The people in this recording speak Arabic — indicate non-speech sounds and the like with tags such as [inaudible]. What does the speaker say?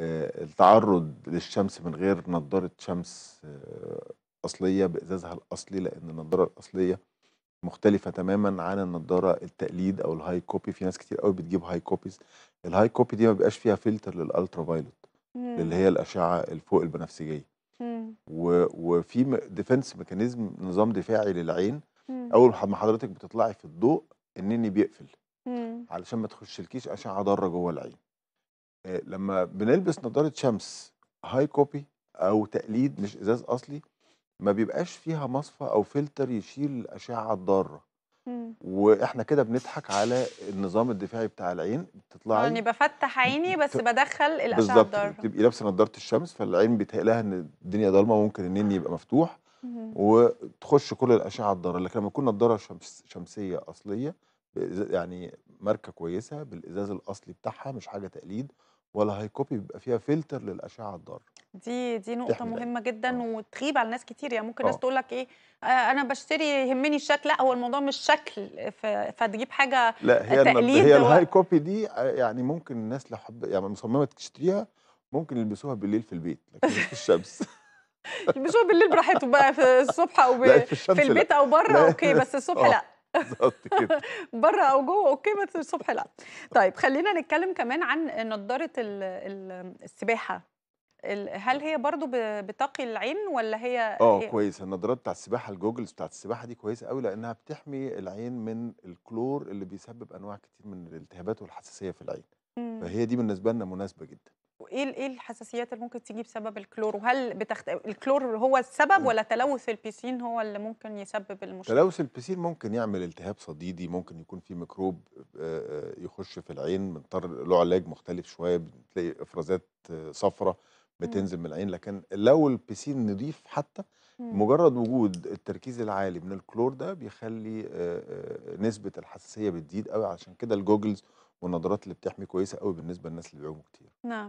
التعرض للشمس من غير نضارة شمس آه، أصلية بإزازها الأصلي لأن النضارة الأصلية مختلفة تماما عن النضارة التقليد أو الهاي كوبي في ناس كتير قوي بتجيب هاي كوبيز الهاي كوبي دي ما بيبقاش فيها فلتر للألترا فايلوت اللي هي الأشعة الفوق البنفسجية و... وفي ديفنس ميكانيزم نظام دفاعي للعين أول ما حضرتك بتطلعي في الضوء النني بيقفل علشان ما تخش الكيش أشعة ضارة جوه العين آه، لما بنلبس نظاره شمس هاي كوبي او تقليد مش ازاز اصلي ما بيبقاش فيها مصفى او فلتر يشيل الاشعه الضاره واحنا كده بنضحك على النظام الدفاعي بتاع العين بتطلعي آه، يعني بفتح عيني بس بدخل الاشعه الضاره بالظبط بتبقي لابسه نضاره الشمس فالعين بيتهيأ لها ان الدنيا ضلمه وممكن النني يبقى مفتوح وتخش كل الاشعه الضاره لكن لما تكون نضاره شمس شمسيه اصليه يعني ماركه كويسه بالازاز الاصلي بتاعها مش حاجه تقليد ولا هيكوبي بيبقى فيها فلتر للاشعه الضاره دي دي نقطه مهمه جدا آه. وتغيب على ناس كتير يعني ممكن أوه. ناس آه. تقول لك ايه آه انا بشتري يهمني الشكل لا هو الموضوع مش شكل فتجيب حاجه لا هي تقليد هي الهاي كوبي دي آه، يعني ممكن الناس لو حب يعني مصممه تشتريها ممكن يلبسوها بالليل في البيت لكن في الشمس [laughs] يلبسوها بالليل براحته بقى في الصبح او في, في البيت او بره اوكي بس الصبح أوه. لا بالظبط كده [laughs] بره او جوه اوكي بس الصبح لا طيب خلينا نتكلم كمان عن نضاره السباحه هل هي برضو بتقي العين ولا هي اه كويس النضارات بتاع السباحه الجوجلز بتاعت السباحه دي كويسه قوي لانها بتحمي العين من الكلور اللي بيسبب انواع كتير من الالتهابات والحساسيه في العين مم. فهي دي بالنسبه لنا مناسبه جدا ايه ايه الحساسيات اللي ممكن تيجي بسبب الكلور وهل بتخت... الكلور هو السبب ولا تلوث البيسين هو اللي ممكن يسبب المشكله تلوث البيسين ممكن يعمل التهاب صديدي ممكن يكون في ميكروب آه، آه، يخش في العين بنضطر له علاج مختلف شويه بتلاقي افرازات آه، صفراء بتنزل من العين لكن لو البيسين نضيف حتى مجرد وجود التركيز العالي من الكلور ده بيخلي نسبه الحساسيه بتزيد قوي عشان كده الجوجلز والنظارات اللي بتحمي كويسه قوي بالنسبه للناس اللي بيعوموا كتير نعم